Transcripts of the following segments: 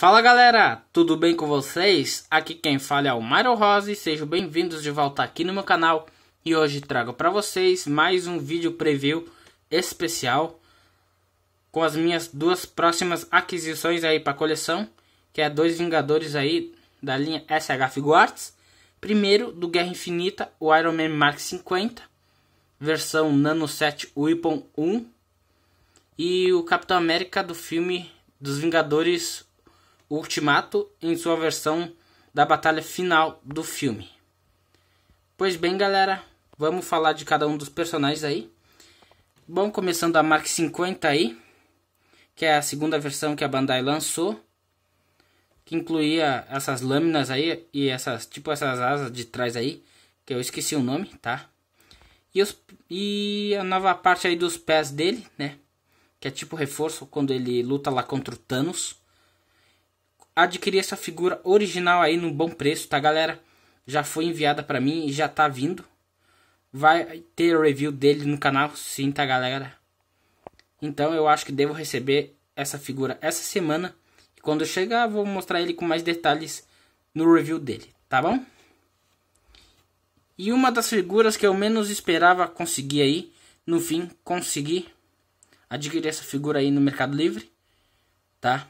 Fala galera, tudo bem com vocês? Aqui quem fala é o Mário Rosa e sejam bem-vindos de volta aqui no meu canal. E hoje trago para vocês mais um vídeo preview especial com as minhas duas próximas aquisições aí para coleção, que é dois Vingadores aí da linha SH Figuarts. Primeiro, do Guerra Infinita, o Iron Man Mark 50, versão Nano 7 Weapon 1 e o Capitão América do filme dos Vingadores Ultimato em sua versão da batalha final do filme. Pois bem, galera, vamos falar de cada um dos personagens aí. Bom, começando a Mark 50 aí, que é a segunda versão que a Bandai lançou, que incluía essas lâminas aí e essas, tipo essas asas de trás aí, que eu esqueci o nome, tá? E, os, e a nova parte aí dos pés dele, né? Que é tipo reforço quando ele luta lá contra o Thanos adquirir essa figura original aí num bom preço, tá, galera? Já foi enviada para mim e já tá vindo. Vai ter review dele no canal, sim, tá, galera? Então eu acho que devo receber essa figura essa semana. E quando chegar, vou mostrar ele com mais detalhes no review dele, tá bom? E uma das figuras que eu menos esperava conseguir aí, no fim, consegui adquirir essa figura aí no Mercado Livre, tá?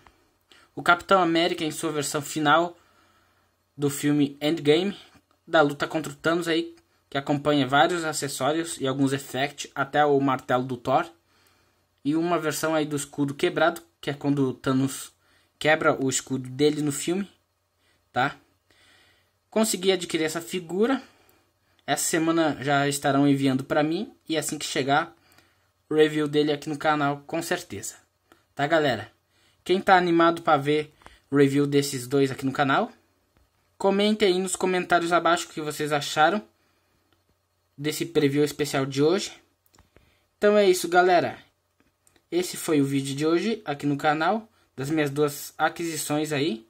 O Capitão América, em sua versão final do filme Endgame, da luta contra o Thanos aí, que acompanha vários acessórios e alguns effects, até o martelo do Thor. E uma versão aí do escudo quebrado, que é quando o Thanos quebra o escudo dele no filme, tá? Consegui adquirir essa figura. Essa semana já estarão enviando para mim e assim que chegar, o review dele aqui no canal com certeza. Tá, galera? Quem tá animado para ver o review desses dois aqui no canal? Comentem aí nos comentários abaixo o que vocês acharam desse preview especial de hoje. Então é isso, galera. Esse foi o vídeo de hoje aqui no canal das minhas duas aquisições aí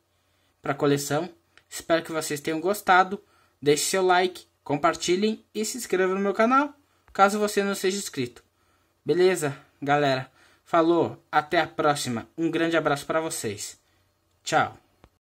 para coleção. Espero que vocês tenham gostado. Deixe seu like, compartilhem e se inscreva no meu canal, caso você não seja inscrito. Beleza, galera? Falou, até a próxima. Um grande abraço para vocês. Tchau.